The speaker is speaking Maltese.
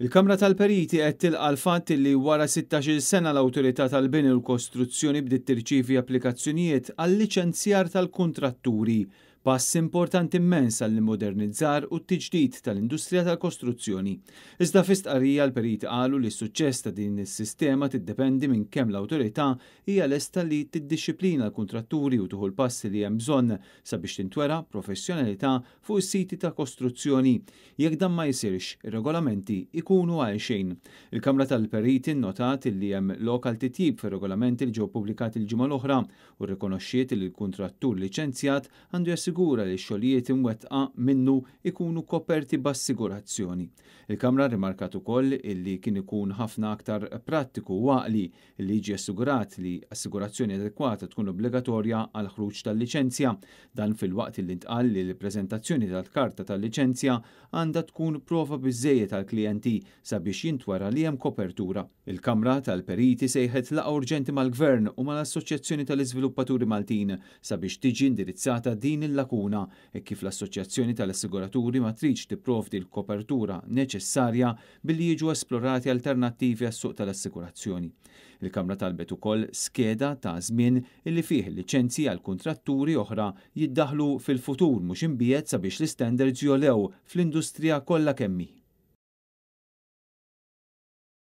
Il-Kamra tal-Periti qed tilqa l-fatt li wara 16-il sena l-Awtorità tal-Bini u l-Kostruzzjoni bdiet tirċievi applikazzjonijiet għal liċenzjar tal-kuntratturi pass importanti immens għall modernizzar u t-tiġdid tal-industrija tal-kostruzzjoni. Iżda fistqarija l-periti qalu li s-suċċess ta' din is-sistema tiddependi minn kemm l-awtorità hija lesta li tiddixxiplina l-kuntratturi u tuħu l-passi li hemm bżonn sabiex tintwera professjonalità fuq is-siti ta' kostruzzjoni. Jekk dan ma jsirx, ir-regolamenti ikunu għalxejn. Il-Kamra tal-Periti notat li hemm lokal titjib fir-regolamenti li ġew pubblikati l-ġimgħa l-oħra u rrikonoxxiet li l-kuntrattur liċenzjat għandu sigura li xogħlijiet imwetqa minnu ikunu koperti b'assigurazzjoni. Il-Kamra rimarkat ukoll illi kien ikun ħafna aktar prattiku waqli li jiġi assigurat li assigurazzjoni adekwata tkun obbligatorja għal ħruġ tal-liċenzja dan fil-waqt li ntqal li l-preżentazzjoni tal-karta tal-liċenzja għandha tkun prova biżejjed tal-klijenti sabiex jintwara li hemm kopertura. Il-Kamra tal-Periti sejħet la urġenti mal-Gvern u mal-Assoċjazzjoni tal-Iżviluppaturi Maltin sabiex tiġi indirizzata din il lakuna e kif l-Assoċjazzjoni tal-Assiguraturi ma trix tipprovdi l-kopertura neċessarja billi jiġu esplorati alternattivi għas-suq tal-assigurazzjoni. Il-Kamra talbet ukoll skeda ta' żmien illi fih liċenzji għal kontratturi oħra jiddaħlu fil-futur mhux imbiet sabiex l-standards jolew fl-industrija kollha kemmi.